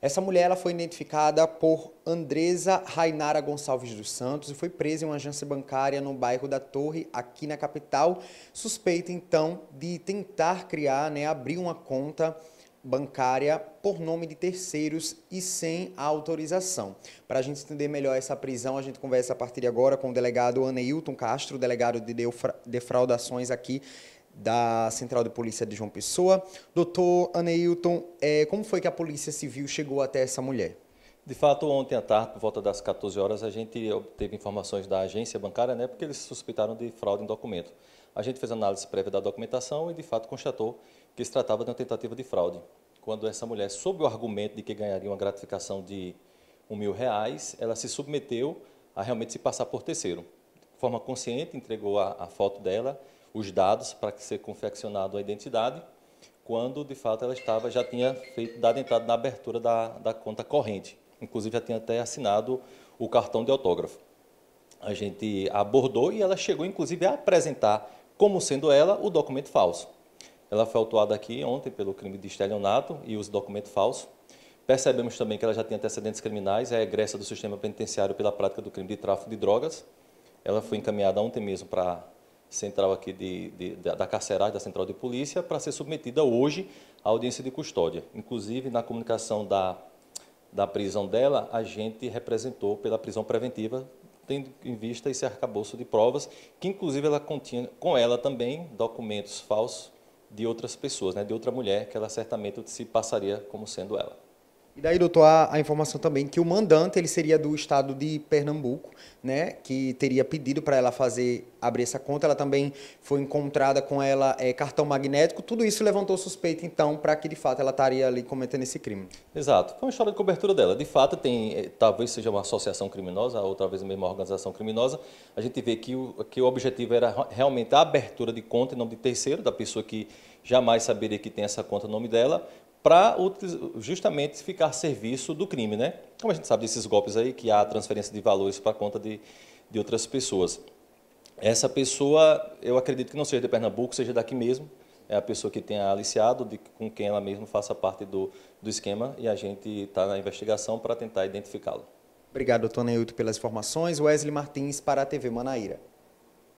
Essa mulher ela foi identificada por Andresa Rainara Gonçalves dos Santos e foi presa em uma agência bancária no bairro da Torre, aqui na capital, suspeita então de tentar criar, né, abrir uma conta bancária por nome de terceiros e sem autorização. Para a gente entender melhor essa prisão, a gente conversa a partir de agora com o delegado Aneilton Castro, delegado de defraudações aqui da Central de Polícia de João Pessoa. Doutor Aneilton, é, como foi que a Polícia Civil chegou até essa mulher? De fato, ontem à tarde, por volta das 14 horas, a gente obteve informações da agência bancária, né, porque eles suspeitaram de fraude em documento. A gente fez análise prévia da documentação e, de fato, constatou que se tratava de uma tentativa de fraude. Quando essa mulher, sob o argumento de que ganharia uma gratificação de um mil reais, ela se submeteu a realmente se passar por terceiro. De forma consciente, entregou a, a foto dela os dados para ser confeccionado a identidade, quando de fato ela estava já tinha feito dado entrada na abertura da, da conta corrente, inclusive já tinha até assinado o cartão de autógrafo. A gente abordou e ela chegou inclusive a apresentar como sendo ela o documento falso. Ela foi autuada aqui ontem pelo crime de estelionato e uso de documento falso. Percebemos também que ela já tinha antecedentes criminais, é egressa do sistema penitenciário pela prática do crime de tráfico de drogas. Ela foi encaminhada ontem mesmo para central aqui de, de, da carcerária, da central de polícia, para ser submetida hoje à audiência de custódia. Inclusive, na comunicação da, da prisão dela, a gente representou pela prisão preventiva, tendo em vista esse arcabouço de provas, que inclusive ela continha com ela também documentos falsos de outras pessoas, né, de outra mulher, que ela certamente se passaria como sendo ela. E daí, doutor, a, a, informação também que o mandante ele seria do estado de Pernambuco, né? Que teria pedido para ela fazer abrir essa conta. Ela também foi encontrada com ela é, cartão magnético. Tudo isso levantou suspeita, então, para que de fato ela estaria ali cometendo esse crime. Exato. Foi uma história de cobertura dela. De fato, tem é, talvez seja uma associação criminosa ou talvez mesmo uma organização criminosa. A gente vê que o, que o objetivo era realmente a abertura de conta em nome de terceiro, da pessoa que jamais saberia que tem essa conta em nome dela, para justamente ficar serviço do crime, né? Como a gente sabe desses golpes aí, que há transferência de valores para conta de, de outras pessoas. Essa pessoa, eu acredito que não seja de Pernambuco, seja daqui mesmo, é a pessoa que tem aliciado, de, com quem ela mesma faça parte do, do esquema, e a gente está na investigação para tentar identificá-lo. Obrigado, Tony Neilton, pelas informações. Wesley Martins para a TV Manaíra.